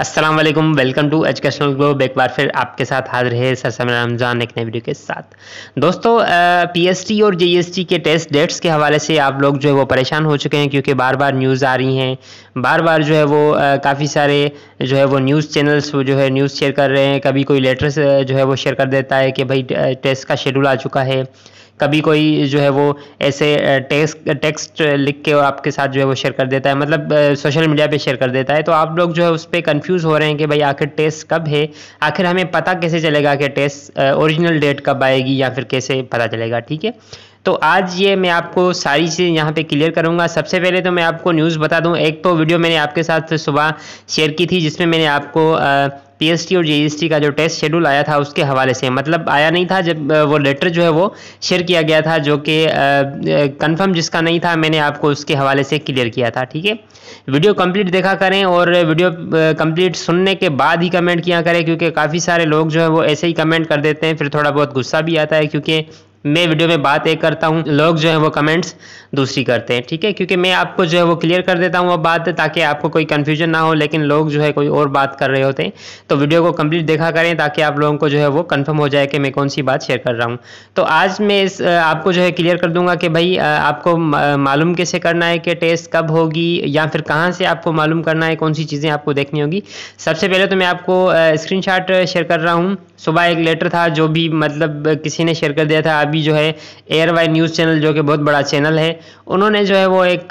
अस्सलाम वालेकुम welcome to educational globe एक बार फिर आपके साथ हाजिर है सर समय रमज़ान एक नए वीडियो के साथ दोस्तों पीएसटी और जीएसटी के टेस्ट डेट्स के हवाले से आप लोग जो है वो परेशान हो चुके हैं क्योंकि बार बार न्यूज़ आ रही हैं बार बार जो है वो काफ़ी सारे जो है वो न्यूज़ चैनल्स जो है न्यूज़ शेयर कर रहे हैं कभी कोई लेटर्स जो है वो शेयर कर देता है कि भाई टेस्ट का शेड्यूल आ चुका है कभी कोई जो है वो ऐसे टेक्स्ट टेक्स्ट लिख के आपके साथ जो है वो शेयर कर देता है मतलब सोशल मीडिया पे शेयर कर देता है तो आप लोग जो है उस पर कन्फ्यूज़ हो रहे हैं कि भाई आखिर टेस्ट कब है आखिर हमें पता कैसे चलेगा कि टेस्ट ओरिजिनल डेट कब आएगी या फिर कैसे पता चलेगा ठीक है तो आज ये मैं आपको सारी चीज़ें यहाँ पे क्लियर करूँगा सबसे पहले तो मैं आपको न्यूज़ बता दूँ एक तो वीडियो मैंने आपके साथ सुबह शेयर की थी जिसमें मैंने आपको पीएसटी और जेईएसटी का जो टेस्ट शेड्यूल आया था उसके हवाले से मतलब आया नहीं था जब वो लेटर जो है वो शेयर किया गया था जो कि कंफर्म जिसका नहीं था मैंने आपको उसके हवाले से क्लियर किया था ठीक है वीडियो कंप्लीट देखा करें और वीडियो कंप्लीट सुनने के बाद ही कमेंट किया करें क्योंकि काफ़ी सारे लोग जो है वो ऐसे ही कमेंट कर देते हैं फिर थोड़ा बहुत गुस्सा भी आता है क्योंकि मैं वीडियो में बात एक करता हूँ लोग जो है वो कमेंट्स दूसरी करते हैं ठीक है क्योंकि मैं आपको जो है वो क्लियर कर देता हूँ वो बात ताकि आपको कोई कन्फ्यूजन ना हो लेकिन लोग जो है कोई और बात कर रहे होते हैं तो वीडियो को कंप्लीट देखा करें ताकि आप लोगों को जो है वो कन्फर्म हो जाए कि मैं कौन सी बात शेयर कर रहा हूँ तो आज मैं इस आपको जो है क्लियर कर दूंगा कि भाई आपको मालूम कैसे करना है कि टेस्ट कब होगी या फिर कहाँ से आपको मालूम करना है कौन सी चीज़ें आपको देखनी होगी सबसे पहले तो मैं आपको स्क्रीन शेयर कर रहा हूँ सुबह एक लेटर था जो भी मतलब किसी ने शेयर कर दिया था अभी अभी जो है एयर वाई न्यूज़ चैनल जो कि बहुत बड़ा चैनल है उन्होंने जो है वो एक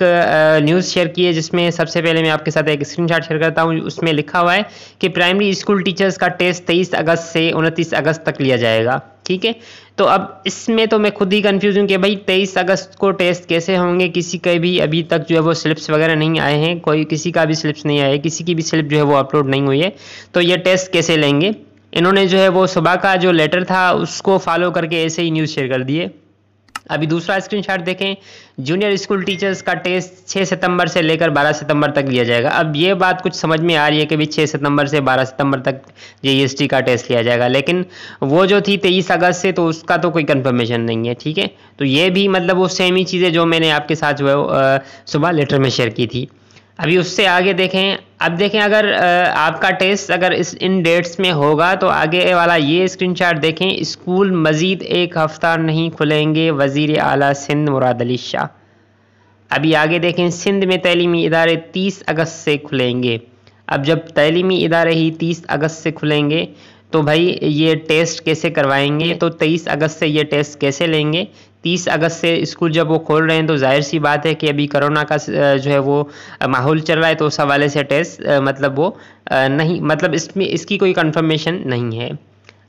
न्यूज़ शेयर की है जिसमें सबसे पहले मैं आपके साथ एक स्क्रीनशॉट शेयर करता हूँ उसमें लिखा हुआ है कि प्राइमरी स्कूल टीचर्स का टेस्ट तेईस अगस्त से उनतीस अगस्त तक लिया जाएगा ठीक है तो अब इसमें तो मैं खुद ही कंफ्यूज हूँ कि भाई तेईस अगस्त को टेस्ट कैसे होंगे किसी के भी अभी तक जो है वो स्लिप्स वगैरह नहीं आए हैं कोई किसी का भी स्लिप्स नहीं आए किसी की भी स्लिप जो है वो अपलोड नहीं हुई है तो ये टेस्ट कैसे लेंगे इन्होंने जो है वो सुबह का जो लेटर था उसको फॉलो करके ऐसे ही न्यूज़ शेयर कर दिए अभी दूसरा स्क्रीनशॉट देखें जूनियर स्कूल टीचर्स का टेस्ट 6 सितंबर से लेकर 12 सितंबर तक लिया जाएगा अब ये बात कुछ समझ में आ रही है कि भी 6 सितंबर से 12 सितंबर तक जे का टेस्ट लिया जाएगा लेकिन वो जो थी 23 अगस्त से तो उसका तो कोई कंफर्मेशन नहीं है ठीक है तो ये भी मतलब वो सेम ही चीज़ें जो मैंने आपके साथ जो है सुबह लेटर में शेयर की थी अभी उससे आगे देखें अब देखें अगर आपका टेस्ट अगर इस इन डेट्स में होगा तो आगे वाला ये स्क्रीनशॉट देखें स्कूल मज़ीद एक हफ़्ता नहीं खुलेंगे वज़ी अली सिंध मुराद अली शाह अभी आगे देखें सिंध में तलीमी इदारे तीस अगस्त से खुलेंगे अब जब तलीमी इदारे ही तीस अगस्त से खुलेंगे तो भाई ये टेस्ट कैसे करवाएंगे तो 23 अगस्त से ये टेस्ट कैसे लेंगे 30 अगस्त से स्कूल जब वो खोल रहे हैं तो जाहिर सी बात है कि अभी कोरोना का जो है वो माहौल चल रहा है तो उस हवाले से टेस्ट मतलब वो नहीं मतलब इसमें इसकी कोई कंफर्मेशन नहीं है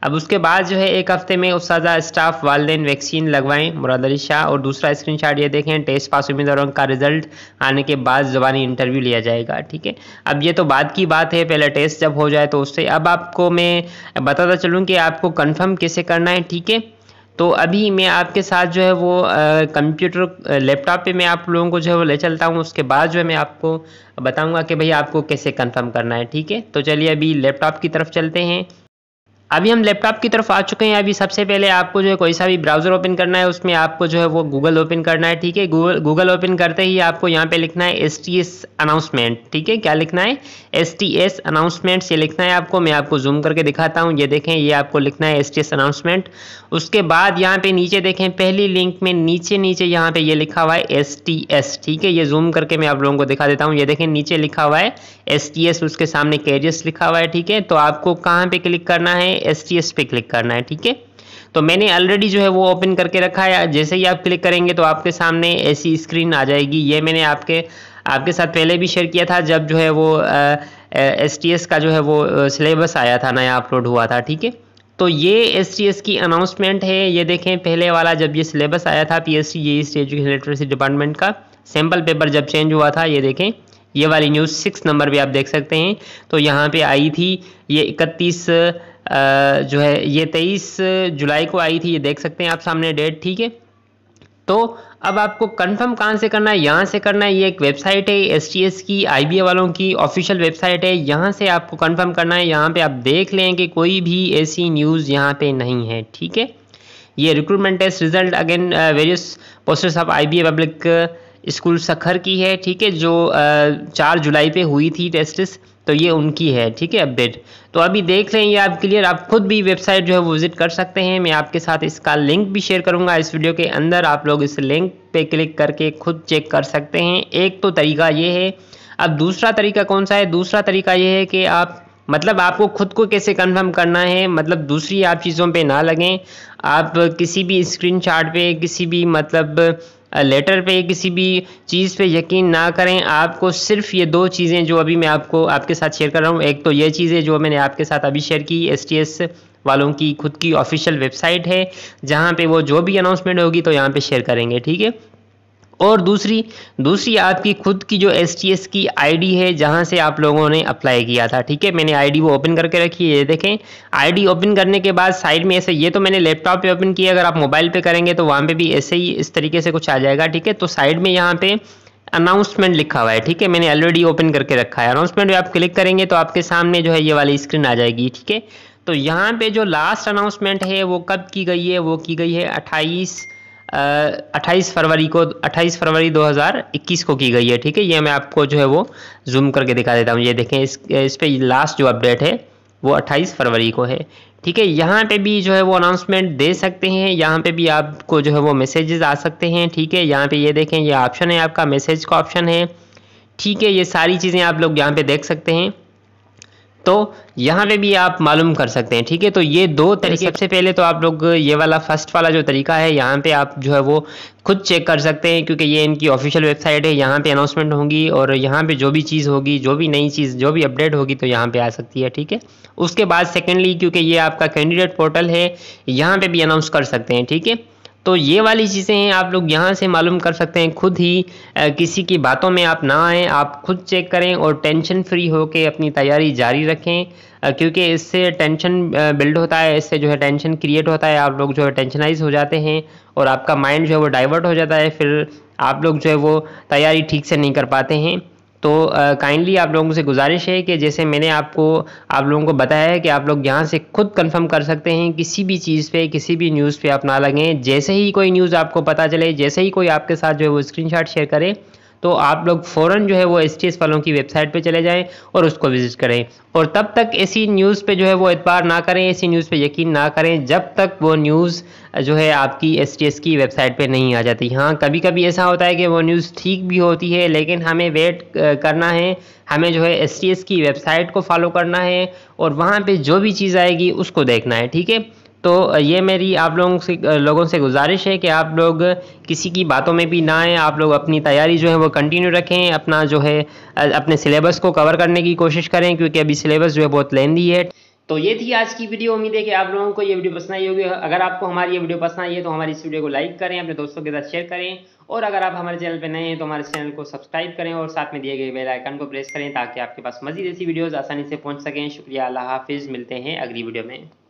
अब उसके बाद जो है एक हफ्ते में उस स्टाफ वालदे वैक्सीन लगवाएं मुराद अली शाह और दूसरा स्क्रीनशॉट ये देखें टेस्ट पास उम्मीदवारों का रिजल्ट आने के बाद ज़बानी इंटरव्यू लिया जाएगा ठीक है अब ये तो बाद की बात है पहले टेस्ट जब हो जाए तो उससे अब आपको मैं बताता चलूँ कि आपको कन्फर्म कैसे करना है ठीक है तो अभी मैं आपके साथ जो है वो कंप्यूटर लैपटॉप पे मैं आप लोगों को जो है वो ले चलता हूँ उसके बाद जो है मैं आपको बताऊँगा कि भाई आपको कैसे कंफर्म करना है ठीक है तो चलिए अभी लैपटॉप की तरफ चलते हैं अभी हम लैपटॉप की तरफ आ चुके हैं अभी सबसे पहले आपको जो है कोई सा भी ब्राउज़र ओपन करना है उसमें आपको जो है वो गूगल ओपन करना है ठीक है गूगल गूगल ओपन करते ही आपको यहाँ पे लिखना है एस टी एस अनाउंसमेंट ठीक है क्या लिखना है एस टी एस अनाउंसमेंट ये लिखना है आपको मैं आपको जूम करके दिखाता हूँ ये देखें ये आपको लिखना है एस टी एस अनाउंसमेंट उसके बाद यहाँ पे नीचे देखें पहली लिंक में नीचे नीचे यहाँ पे ये लिखा हुआ है एस टी एस ठीक है ये जूम करके मैं आप लोगों को दिखा देता हूँ ये देखें नीचे लिखा हुआ है एस टी एस उसके सामने कैरियस लिखा हुआ है ठीक है तो आपको कहाँ पर क्लिक करना है एस टी एस पे क्लिक करना है ठीक है तो मैंने ऑलरेडी जो है वो ओपन करके रखा है जैसे ही आप क्लिक करेंगे तो आपके सामने ऐसी स्क्रीन आ जाएगी ये मैंने आपके आपके साथ पहले भी शेयर किया था जब जो है वो एस टी एस का जो है वो सिलेबस आया था नया अपलोड हुआ था ठीक है तो ये एस टी एस की अनाउंसमेंट है ये देखें पहले वाला जब ये सिलेबस आया था P S C G east education literacy department का सैम्पल पेपर जब चेंज हुआ था ये देखें ये वाली न्यूज़ सिक्स नंबर भी आप देख सकते हैं तो यहाँ पे आई थी ये इकतीस जो है ये तेईस जुलाई को आई थी ये देख सकते हैं आप सामने डेट ठीक है तो अब आपको कंफर्म कहाँ से करना है यहाँ से करना है ये एक वेबसाइट है एस की आई वालों की ऑफिशियल वेबसाइट है यहाँ से आपको कंफर्म करना है यहाँ पे आप देख लें कि कोई भी ऐसी न्यूज़ यहाँ पे नहीं है ठीक है ये recruitment test result again various posters of I B public school Sukkur की है ठीक है जो चार जुलाई पे हुई थी टेस्टिस तो ये उनकी है ठीक है अपडेट तो अभी देख लें ये आप क्लियर आप खुद भी वेबसाइट जो है विजिट कर सकते हैं मैं आपके साथ इसका लिंक भी शेयर करूंगा इस वीडियो के अंदर आप लोग इस लिंक पे क्लिक करके खुद चेक कर सकते हैं एक तो तरीका ये है अब दूसरा तरीका कौन सा है दूसरा तरीका ये है कि आप मतलब आपको खुद को कैसे कंफर्म करना है मतलब दूसरी आप चीज़ों पे ना लगें आप किसी भी स्क्रीन चार्ट पे किसी भी मतलब लेटर पे किसी भी चीज़ पे यकीन ना करें आपको सिर्फ ये दो चीज़ें जो अभी मैं आपको आपके साथ शेयर कर रहा हूँ एक तो ये चीज़ें जो मैंने आपके साथ अभी शेयर की एस टी एस वालों की खुद की ऑफिशियल वेबसाइट है जहाँ पे वो जो भी अनाउंसमेंट होगी तो यहाँ पे शेयर करेंगे ठीक है और दूसरी दूसरी आपकी खुद की जो एस टी एस की डी है जहाँ से आप लोगों ने अप्लाई किया था ठीक है मैंने डी वो ओपन करके रखी है ये देखें डी ओपन करने के बाद साइड में ऐसे ये तो मैंने लैपटॉप पे ओपन किया अगर आप मोबाइल पे करेंगे तो वहाँ पे भी ऐसे ही इस तरीके से कुछ आ जाएगा ठीक है तो साइड में यहाँ पे अनाउंसमेंट लिखा हुआ है ठीक है मैंने ऑलरेडी ओपन करके रखा है अनाउंसमेंट भी आप क्लिक करेंगे तो आपके सामने जो है ये वाली स्क्रीन आ जाएगी ठीक है तो यहाँ पे जो लास्ट अनाउंसमेंट है वो कब की गई है वो की गई है अट्ठाईस अट्ठाईस फरवरी को अट्ठाईस फरवरी 2021 को की गई है ठीक है ये मैं आपको जो है वो जूम करके दिखा देता हूँ ये देखें इस इस पर लास्ट जो अपडेट है वो 28 फरवरी को है ठीक है यहाँ पे भी जो है वो अनाउंसमेंट दे सकते हैं यहाँ पे भी आपको जो है वो मैसेजेस आ सकते हैं ठीक है यहाँ पे ये देखें ये ऑप्शन है आपका मैसेज का ऑप्शन है ठीक है ये सारी चीज़ें आप लोग यहाँ पे देख सकते हैं तो यहाँ पे भी आप मालूम कर सकते हैं ठीक है तो ये दो तरीके सबसे पहले तो आप लोग ये वाला फर्स्ट वाला जो तरीका है यहाँ पे आप जो है वो खुद चेक कर सकते हैं क्योंकि ये इनकी ऑफिशियल वेबसाइट है यहाँ पे अनाउंसमेंट होगी और यहाँ पे जो भी चीज़ होगी जो भी नई चीज़ जो भी अपडेट होगी तो यहाँ पे आ सकती है ठीक है उसके बाद सेकेंडली क्योंकि ये आपका कैंडिडेट पोर्टल है यहाँ पर भी अनाउंस कर सकते हैं ठीक है तो ये वाली चीज़ें हैं आप लोग यहाँ से मालूम कर सकते हैं खुद ही आ, किसी की बातों में आप ना आएँ आप खुद चेक करें और टेंशन फ्री होकर अपनी तैयारी जारी रखें क्योंकि इससे टेंशन बिल्ड होता है इससे जो है टेंशन क्रिएट होता है आप लोग जो है टेंशनाइज हो जाते हैं और आपका माइंड जो है वो डाइवर्ट हो जाता है फिर आप लोग जो है वो तैयारी ठीक से नहीं कर पाते हैं तो काइंडली आप लोगों से गुजारिश है कि जैसे मैंने आपको आप लोगों को बताया है कि आप लोग यहाँ से खुद कंफर्म कर सकते हैं किसी भी चीज़ पे किसी भी न्यूज़ पे आप ना लगें जैसे ही कोई न्यूज़ आपको पता चले जैसे ही कोई आपके साथ जो है वो स्क्रीनशॉट शेयर करे तो आप लोग फ़ौरन जो है वो एस टी वालों की वेबसाइट पर चले जाएँ और उसको विज़िट करें और तब तक ऐसी न्यूज़ पर जो है वो एतबार ना करें ऐसी न्यूज़ पर यकीन ना करें जब तक वो न्यूज़ जो है आपकी एस की वेबसाइट पर नहीं आ जाती हाँ कभी कभी ऐसा होता है कि वो न्यूज़ ठीक भी होती है लेकिन हमें वेट करना है हमें जो है एस की वेबसाइट को फॉलो करना है और वहाँ पर जो भी चीज़ आएगी उसको देखना है ठीक है तो ये मेरी आप लोगों से लोगों से गुजारिश है कि आप लोग किसी की बातों में भी ना आएँ आप लोग अपनी तैयारी जो है वो कंटिन्यू रखें अपना जो है अपने सिलेबस को कवर करने की कोशिश करें क्योंकि अभी सिलेबस जो है बहुत लेंदी है तो ये थी आज की वीडियो उम्मीद है कि आप लोगों को ये वीडियो पसंद आई होगी अगर आपको हमारी ये वीडियो पसंद आई है तो हमारी इस वीडियो को लाइक करें अपने दोस्तों के साथ शेयर करें और अगर आप हमारे चैनल पर नए हैं तो हमारे चैनल को सब्सक्राइब करें और साथ में दिए गए बेल आइकन को प्रेस करें ताकि आपके पास मजीद ऐसी वीडियोज़ आसानी से पहुँच सकें शुक्रिया अल्लाह हाफिज़ मिलते हैं अगली वीडियो में